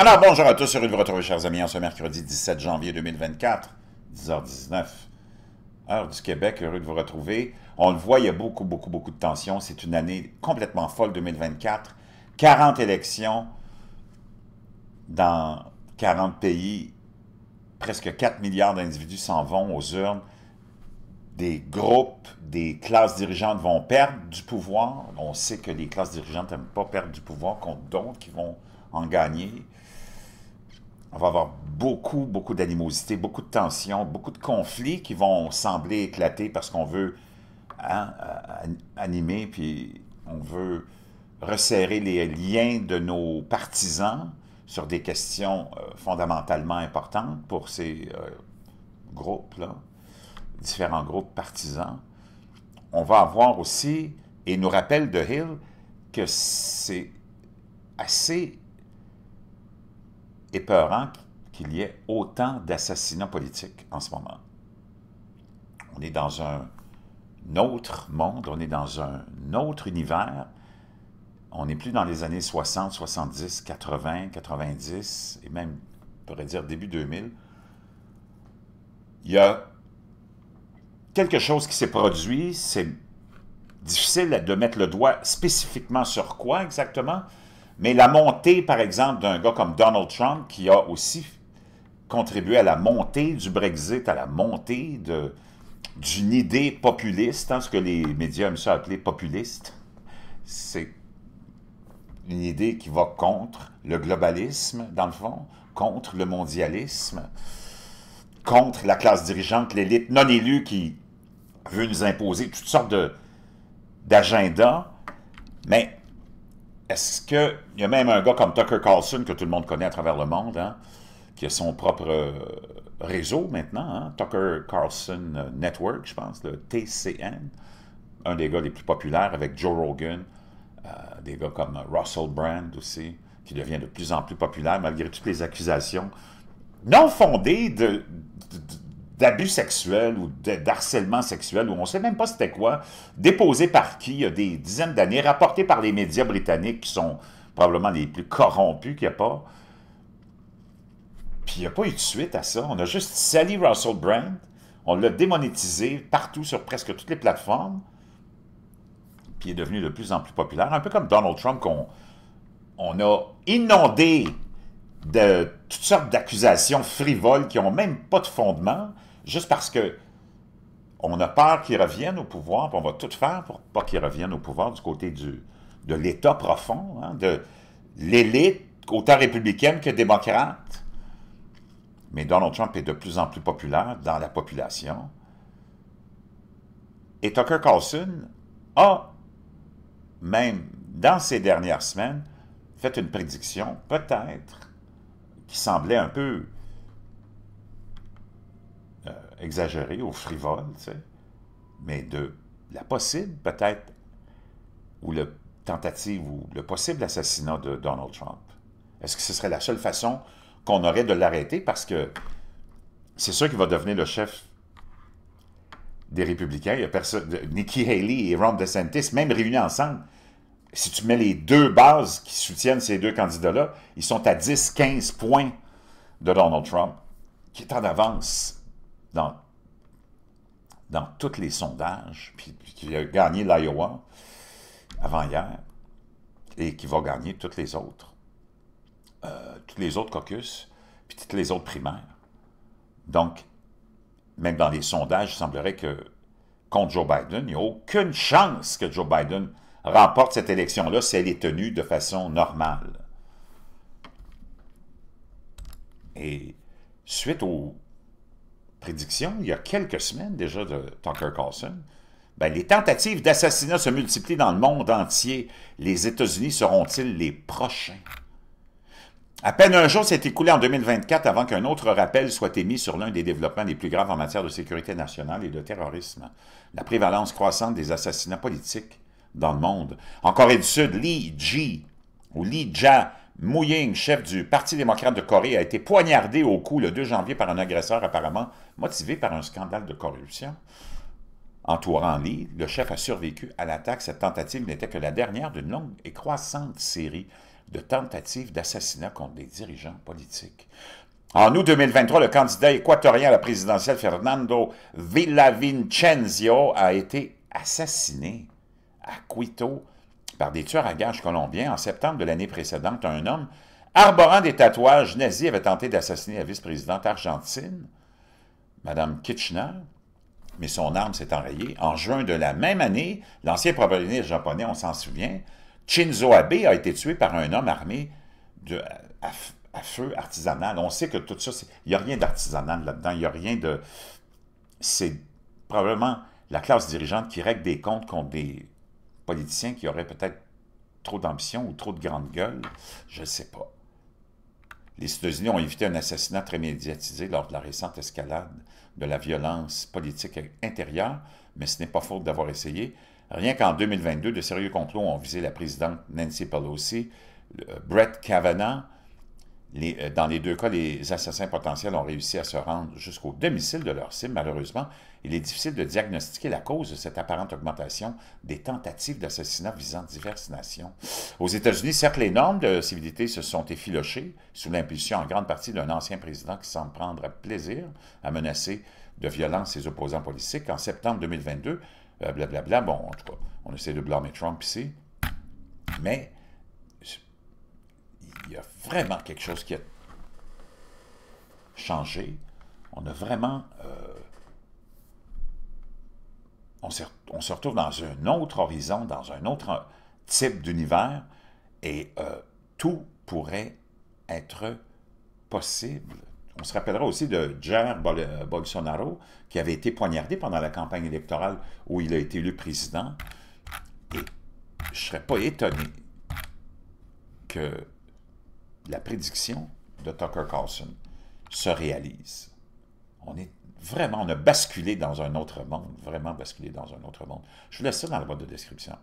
Alors, bonjour à tous, heureux de vous retrouver, chers amis, en ce mercredi 17 janvier 2024, 10h19, heure du Québec, heureux de vous retrouver. On le voit, il y a beaucoup, beaucoup, beaucoup de tensions. C'est une année complètement folle, 2024. 40 élections dans 40 pays. Presque 4 milliards d'individus s'en vont aux urnes. Des groupes, des classes dirigeantes vont perdre du pouvoir. On sait que les classes dirigeantes n'aiment pas perdre du pouvoir contre d'autres qui vont en gagner on va avoir beaucoup, beaucoup d'animosité, beaucoup de tensions, beaucoup de conflits qui vont sembler éclater parce qu'on veut hein, euh, animer, puis on veut resserrer les liens de nos partisans sur des questions euh, fondamentalement importantes pour ces euh, groupes-là, différents groupes partisans. On va avoir aussi, et nous rappelle de Hill, que c'est assez épeurant qu'il y ait autant d'assassinats politiques en ce moment. On est dans un autre monde, on est dans un autre univers. On n'est plus dans les années 60, 70, 80, 90 et même, on pourrait dire, début 2000. Il y a quelque chose qui s'est produit, c'est difficile de mettre le doigt spécifiquement sur quoi exactement, mais la montée, par exemple, d'un gars comme Donald Trump, qui a aussi contribué à la montée du Brexit, à la montée d'une idée populiste, hein, ce que les médias aiment ça appeler populiste, c'est une idée qui va contre le globalisme, dans le fond, contre le mondialisme, contre la classe dirigeante, l'élite non élue qui veut nous imposer toutes sortes d'agendas. Mais est-ce que. Il y a même un gars comme Tucker Carlson que tout le monde connaît à travers le monde, hein, qui a son propre euh, réseau maintenant, hein? Tucker Carlson euh, Network, je pense, le TCN, un des gars les plus populaires avec Joe Rogan, euh, des gars comme Russell Brand aussi, qui devient de plus en plus populaire malgré toutes les accusations non fondées de d'abus sexuels ou d'harcèlement sexuel, ou on ne sait même pas c'était quoi, déposé par qui il y a des dizaines d'années, rapporté par les médias britanniques qui sont probablement les plus corrompus qu'il n'y a pas. Puis il n'y a pas eu de suite à ça. On a juste sali Russell Brand, on l'a démonétisé partout sur presque toutes les plateformes, puis il est devenu de plus en plus populaire, un peu comme Donald Trump qu'on on a inondé de toutes sortes d'accusations frivoles qui n'ont même pas de fondement, juste parce que on a peur qu'il revienne au pouvoir, on va tout faire pour pas qu'ils revienne au pouvoir du côté du, de l'État profond, hein, de l'élite, autant républicaine que démocrate. Mais Donald Trump est de plus en plus populaire dans la population. Et Tucker Carlson a, même dans ces dernières semaines, fait une prédiction, peut-être, qui semblait un peu exagéré, au frivole, mais de la possible, peut-être, ou le tentative ou le possible assassinat de Donald Trump. Est-ce que ce serait la seule façon qu'on aurait de l'arrêter? Parce que c'est sûr qu'il va devenir le chef des républicains. Il y a Nikki Haley et Ron DeSantis, même réunis ensemble, si tu mets les deux bases qui soutiennent ces deux candidats-là, ils sont à 10-15 points de Donald Trump, qui est en avance dans, dans tous les sondages, puis qui a gagné l'Iowa avant-hier, et qui va gagner toutes les autres, euh, toutes les autres caucus, puis toutes les autres primaires. Donc, même dans les sondages, il semblerait que contre Joe Biden, il n'y a aucune chance que Joe Biden remporte cette élection-là si elle est tenue de façon normale. Et suite au prédiction, il y a quelques semaines déjà de Tucker Carlson, ben, les tentatives d'assassinat se multiplient dans le monde entier. Les États-Unis seront-ils les prochains? À peine un jour s'est écoulé en 2024 avant qu'un autre rappel soit émis sur l'un des développements les plus graves en matière de sécurité nationale et de terrorisme, la prévalence croissante des assassinats politiques dans le monde. En Corée du Sud, Lee Ji, ou Lee Ja, Mouying, chef du Parti démocrate de Corée, a été poignardé au cou le 2 janvier par un agresseur apparemment motivé par un scandale de corruption. Entourant l'île, le chef a survécu à l'attaque. Cette tentative n'était que la dernière d'une longue et croissante série de tentatives d'assassinat contre des dirigeants politiques. En août 2023, le candidat équatorien à la présidentielle Fernando Villavincenzo, a été assassiné à Quito, par des tueurs à gages colombiens en septembre de l'année précédente, un homme arborant des tatouages nazis avait tenté d'assassiner la vice-présidente argentine, Mme Kitchener, mais son arme s'est enrayée. En juin de la même année, l'ancien premier japonais, on s'en souvient, Shinzo Abe a été tué par un homme armé de, à, feu artisanal. On sait que tout ça, il n'y a rien d'artisanal là-dedans, il n'y a rien de... C'est probablement la classe dirigeante qui règle des comptes contre des politiciens qui aurait peut-être trop d'ambition ou trop de grande gueule, je ne sais pas. Les États-Unis ont évité un assassinat très médiatisé lors de la récente escalade de la violence politique intérieure, mais ce n'est pas faute d'avoir essayé. Rien qu'en 2022, de sérieux complots ont visé la présidente Nancy Pelosi, euh, Brett Kavanaugh, euh, dans les deux cas, les assassins potentiels ont réussi à se rendre jusqu'au domicile de leur cible. Malheureusement, il est difficile de diagnostiquer la cause de cette apparente augmentation des tentatives d'assassinat visant diverses nations. Aux États-Unis, certes, les normes de civilité se sont effilochées sous l'impulsion en grande partie d'un ancien président qui semble prendre plaisir à menacer de violence ses opposants politiques. En septembre 2022, euh, blablabla, bon, en tout cas, on essaie de blâmer Trump ici, mais il y a vraiment quelque chose qui a changé. On a vraiment... Euh, on, se, on, se, retrouve dans un autre horizon, dans un autre type d'univers, et euh, tout pourrait être possible. On se rappellera aussi de Jair euh, Bolsonaro, qui avait été poignardé pendant la campagne électorale où il a été élu président. Et je ne serais pas étonné que la prédiction de Tucker Carlson se réalise. On est vraiment, on a basculé dans un autre monde, vraiment basculé dans un autre monde. Je vous laisse ça dans la boîte de description.